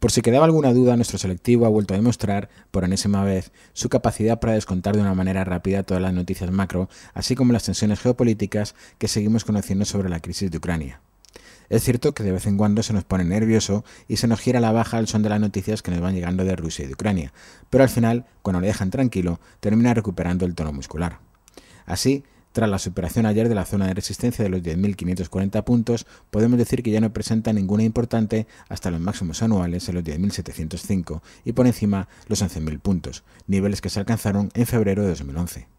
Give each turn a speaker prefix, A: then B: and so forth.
A: Por si quedaba alguna duda, nuestro selectivo ha vuelto a demostrar, por enésima vez, su capacidad para descontar de una manera rápida todas las noticias macro, así como las tensiones geopolíticas que seguimos conociendo sobre la crisis de Ucrania. Es cierto que de vez en cuando se nos pone nervioso y se nos gira la baja al son de las noticias que nos van llegando de Rusia y de Ucrania, pero al final, cuando le dejan tranquilo, termina recuperando el tono muscular. Así, tras la superación ayer de la zona de resistencia de los 10.540 puntos, podemos decir que ya no presenta ninguna importante hasta los máximos anuales en los 10.705 y por encima los 11.000 puntos, niveles que se alcanzaron en febrero de
B: 2011.